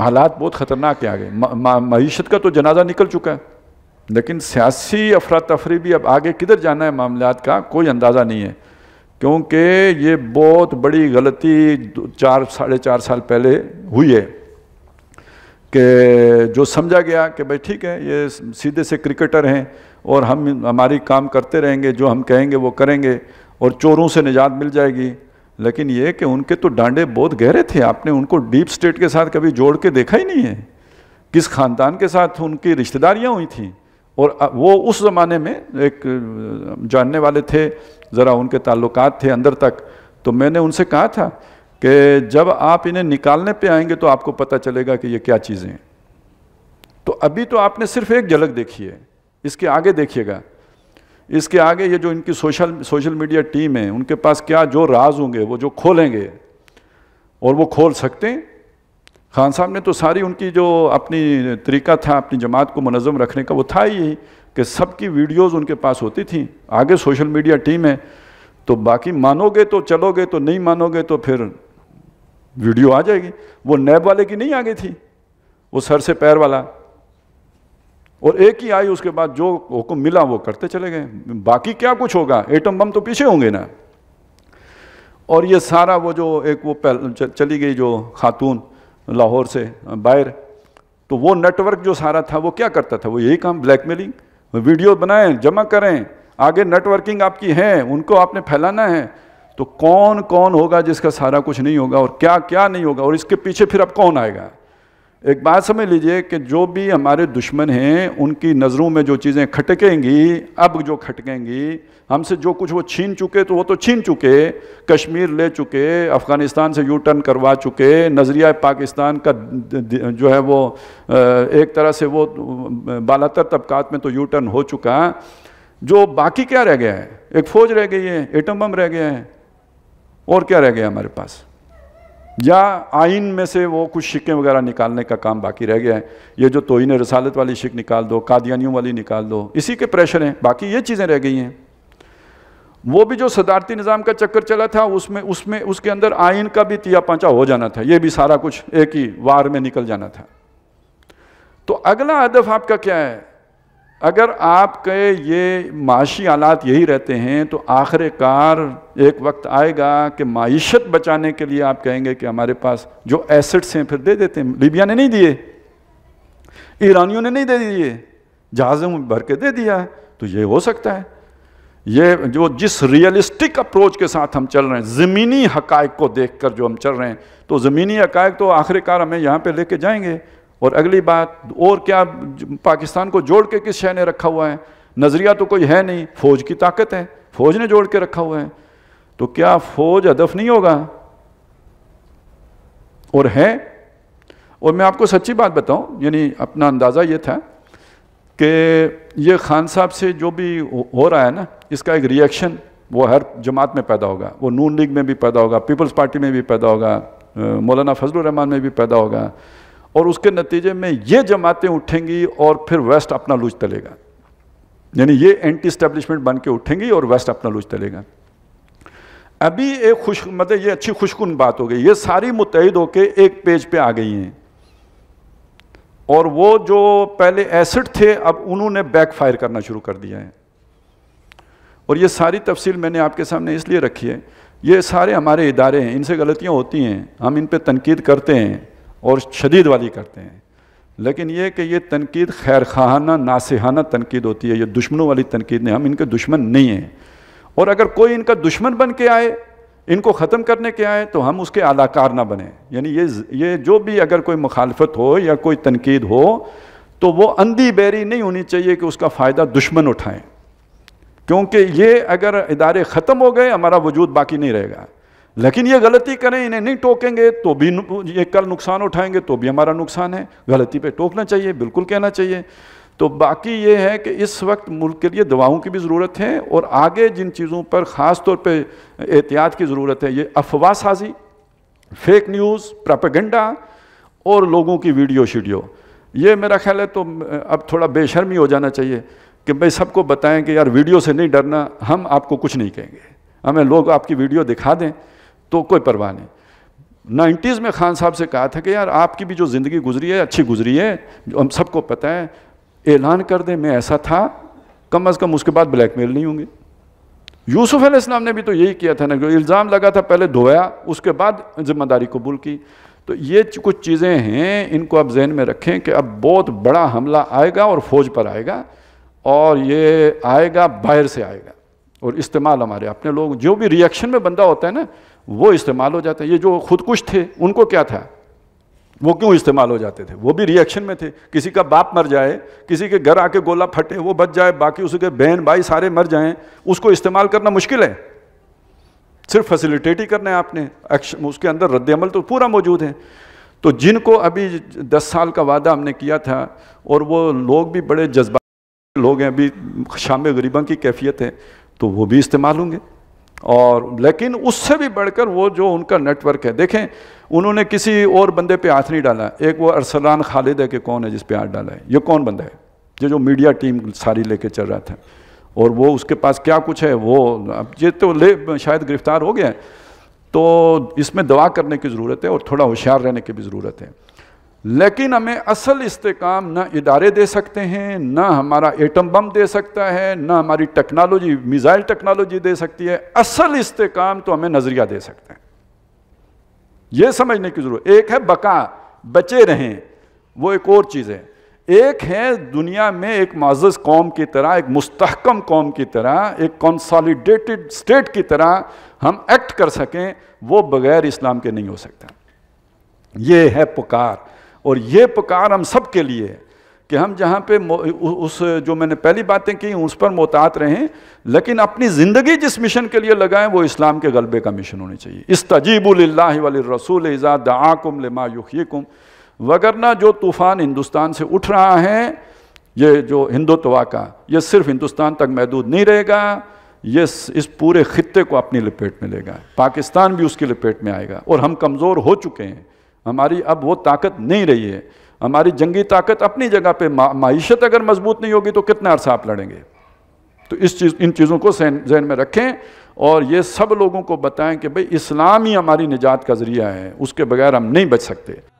हालात बहुत ख़तरनाक आ गए मीशत का तो जनाजा निकल चुका है लेकिन सियासी अफरा तफरी भी अब आगे किधर जाना है मामलात का कोई अंदाज़ा नहीं है क्योंकि ये बहुत बड़ी गलती चार साढ़े चार साल पहले हुई है कि जो समझा गया कि भाई ठीक है ये सीधे से क्रिकेटर हैं और हम हमारी काम करते रहेंगे जो हम कहेंगे वो करेंगे और चोरों से निजात मिल जाएगी लेकिन ये कि उनके तो डांडे बहुत गहरे थे आपने उनको डीप स्टेट के साथ कभी जोड़ के देखा ही नहीं है किस खानदान के साथ उनकी रिश्तेदारियाँ हुई थी और वो उस ज़माने में एक जानने वाले थे ज़रा उनके ताल्लुक थे अंदर तक तो मैंने उनसे कहा था कि जब आप इन्हें निकालने पे आएंगे तो आपको पता चलेगा कि ये क्या चीज़ें हैं तो अभी तो आपने सिर्फ एक झलक देखी है इसके आगे देखिएगा इसके आगे ये जो इनकी सोशल सोशल मीडिया टीम है उनके पास क्या जो राज होंगे वो जो खोलेंगे और वो खोल सकते हैं खान साहब ने तो सारी उनकी जो अपनी तरीका था अपनी जमात को मनज़म रखने का वो था ही कि सबकी वीडियोस उनके पास होती थी आगे सोशल मीडिया टीम है तो बाकी मानोगे तो चलोगे तो नहीं मानोगे तो फिर वीडियो आ जाएगी वो नैब वाले की नहीं आ गई थी वो सर से पैर वाला और एक ही आई उसके बाद जो हुक्म मिला वो करते चले गए बाकी क्या कुछ होगा एटम बम तो पीछे होंगे ना और ये सारा वो जो एक वो चली गई जो खातून लाहौर से बाहर तो वो नेटवर्क जो सारा था वो क्या करता था वो यही काम ब्लैकमेलिंग वीडियो बनाएं जमा करें आगे नेटवर्किंग आपकी है उनको आपने फैलाना है तो कौन कौन होगा जिसका सारा कुछ नहीं होगा और क्या क्या नहीं होगा और इसके पीछे फिर अब कौन आएगा एक बात समझ लीजिए कि जो भी हमारे दुश्मन हैं उनकी नज़रों में जो चीज़ें खटकेंगी अब जो खटकेंगी हमसे जो कुछ वो छीन चुके तो वो तो छीन चुके कश्मीर ले चुके अफ़गानिस्तान से यू टर्न करवा चुके नज़रिया पाकिस्तान का जो है वो एक तरह से वो बालातर तबकात में तो यू टर्न हो चुका जो बाकी क्या रह गया है एक फ़ौज रह गई है एटम बम रह गया है और क्या रह गया हमारे पास या आइन में से वो कुछ शिक्के वगैरह निकालने का काम बाकी रह गया है ये जो तोहिन रसालत वाली शिक निकाल दो कादियानियों वाली निकाल दो इसी के प्रेशर हैं बाकी ये चीज़ें रह गई हैं वो भी जो सदारती निज़ाम का चक्कर चला था उसमें उसमें उसके अंदर आइन का भी तिया पाँचा हो जाना था ये भी सारा कुछ एक ही वार में निकल जाना था तो अगला हदफ आपका क्या है अगर आपके ये माशी आलात यही रहते हैं तो आखिरकार एक वक्त आएगा कि मीशत बचाने के लिए आप कहेंगे कि हमारे पास जो एसेट्स हैं फिर दे देते हैं लीबिया ने नहीं दिए ईरानियों ने नहीं दे दिए जहाज़ों में भर के दे दिया है तो ये हो सकता है ये जो जिस रियलिस्टिक अप्रोच के साथ हम चल रहे हैं ज़मीनी हकाइक को देख कर जो हम चल रहे हैं तो ज़मीनी हकाइक तो आखिरकार हमें यहाँ पर लेके जाएंगे और अगली बात और क्या पाकिस्तान को जोड़ के किस शह ने रखा हुआ है नज़रिया तो कोई है नहीं फ़ौज की ताकत है फ़ौज ने जोड़ के रखा हुआ है तो क्या फ़ौज हदफ नहीं होगा और है और मैं आपको सच्ची बात बताऊं यानी अपना अंदाज़ा ये था कि ये खान साहब से जो भी हो रहा है ना इसका एक रिएक्शन वो हर जमात में पैदा होगा वो नून लीग में भी पैदा होगा पीपल्स पार्टी में भी पैदा होगा मौलाना फजल रहमान में भी पैदा होगा और उसके नतीजे में ये जमातें उठेंगी और फिर वेस्ट अपना लूज तलेगा यानी ये एंटी स्टैब्लिशमेंट बन के उठेंगी और वेस्ट अपना लूज तलेगा अभी एक खुश मतलब ये अच्छी खुशकुन बात हो गई ये सारी मुतहद होकर एक पेज पे आ गई हैं और वो जो पहले एसिड थे अब उन्होंने बैकफायर करना शुरू कर दिया है और ये सारी तफसील मैंने आपके सामने इसलिए रखी है ये सारे हमारे इदारे हैं इनसे गलतियाँ होती हैं हम इन पर तनकीद करते हैं और शदीद वाली करते हैं लेकिन ये कि ये तनकीद खैर खाना नासहाना तनकीद होती है ये दुश्मनों वाली तनकीद नहीं हम इनके दुश्मन नहीं हैं और अगर कोई इनका दुश्मन बन के आए इनको ख़त्म करने के आए तो हम उसके अदाकार ना बने यानी ये ये जो भी अगर कोई मुखालफत हो या कोई तनकीद हो तो वो अंधी बैरी नहीं होनी चाहिए कि उसका फ़ायदा दुश्मन उठाएँ क्योंकि ये अगर इदारे ख़त्म हो गए हमारा वजूद बाकी नहीं रहेगा लेकिन ये गलती करें इन्हें नहीं टोकेंगे तो भी ये कल नुकसान उठाएंगे तो भी हमारा नुकसान है गलती पे टोकना चाहिए बिल्कुल कहना चाहिए तो बाकी ये है कि इस वक्त मुल्क के लिए दवाओं की भी ज़रूरत है और आगे जिन चीज़ों पर ख़ास तौर पर एहतियात की ज़रूरत है ये अफवाह साजी फेक न्यूज़ प्रापेगेंडा और लोगों की वीडियो शीडियो ये मेरा ख्याल है तो अब थोड़ा बेशर्मी हो जाना चाहिए कि भाई सबको बताएं कि यार वीडियो से नहीं डरना हम आपको कुछ नहीं कहेंगे हमें लोग आपकी वीडियो दिखा दें तो कोई परवाह नहीं नाइन्टीज़ में खान साहब से कहा था कि यार आपकी भी जो ज़िंदगी गुजरी है अच्छी गुजरी है हम सबको पता है ऐलान कर दें मैं ऐसा था कम अज़ कम उसके बाद ब्लैकमेल नहीं होंगे यूसुफ अलैहिस्सलाम ने भी तो यही किया था ना जो इल्ज़ाम लगा था पहले धोया उसके बाद जिम्मेदारी कबूल की तो ये कुछ चीज़ें हैं इनको आप जहन में रखें कि अब बहुत बड़ा हमला आएगा और फ़ौज पर आएगा और ये आएगा बाहर से आएगा और इस्तेमाल हमारे अपने लोग जो भी रिएक्शन में बंदा होता है ना वो इस्तेमाल हो जाते हैं ये जो खुदकुश थे उनको क्या था वो क्यों इस्तेमाल हो जाते थे वो भी रिएक्शन में थे किसी का बाप मर जाए किसी के घर आके गोला फटे वो बच जाए बाकी उसके बहन भाई सारे मर जाएं उसको इस्तेमाल करना मुश्किल है सिर्फ फैसिलिटेट ही करना है आपने एक्शन उसके अंदर रद्दमल तो पूरा मौजूद है तो जिनको अभी दस साल का वादा हमने किया था और वो लोग भी बड़े जज्बा लोग हैं अभी शाम गरीबा की कैफियत है तो वो भी इस्तेमाल होंगे और लेकिन उससे भी बढ़कर वो जो उनका नेटवर्क है देखें उन्होंने किसी और बंदे पे हाथ नहीं डाला एक वो अरसलान खालिद है कि कौन है जिस पे हाथ डाला है ये कौन बंदा है ये जो मीडिया टीम सारी लेके चल रहा था और वो उसके पास क्या कुछ है वो अब ये तो ले शायद गिरफ्तार हो गया तो इसमें दवा करने की ज़रूरत है और थोड़ा होशियार रहने की भी ज़रूरत है लेकिन हमें असल इस्तेकाम न इदारे दे सकते हैं ना हमारा एटम बम दे सकता है ना हमारी टेक्नोलॉजी मिज़ाइल टेक्नोलॉजी दे सकती है असल इस्तेकाम तो हमें नज़रिया दे सकते हैं यह समझने की ज़रूरत एक है बका बचे रहें वो एक और चीज़ है एक है दुनिया में एक मज़ज़ कौम की तरह एक मुस्तकम कौम की तरह एक कंसोलिडेटेड स्टेट की तरह हम एक्ट कर सकें वो बग़ैर इस्लाम के नहीं हो सकता ये है पुकार और ये पुकार हम सब के लिए कि हम जहाँ पे उस जो मैंने पहली बातें की उस पर मोहतात रहें लेकिन अपनी ज़िंदगी जिस मिशन के लिए लगाएं वो इस्लाम के गलबे का मिशन होना चाहिए इस तजीबुल्ला रसूल एजा दआकुम लमा युखीकुम वगरना जो तूफ़ान हिंदुस्तान से उठ रहा है ये जो हिंदुत्वा का ये सिर्फ हिंदुस्तान तक महदूद नहीं रहेगा ये इस पूरे ख़त्े को अपनी लपेट में लेगा पाकिस्तान भी उसकी लपेट में आएगा और हम कमज़ोर हो चुके हैं हमारी अब वो ताकत नहीं रही है हमारी जंगी ताकत अपनी जगह पे मीशत अगर मजबूत नहीं होगी तो कितना अरसा आप लड़ेंगे तो इस चीज़ इन चीज़ों को जहन में रखें और ये सब लोगों को बताएं कि भाई इस्लाम ही हमारी निजात का ज़रिया है उसके बगैर हम नहीं बच सकते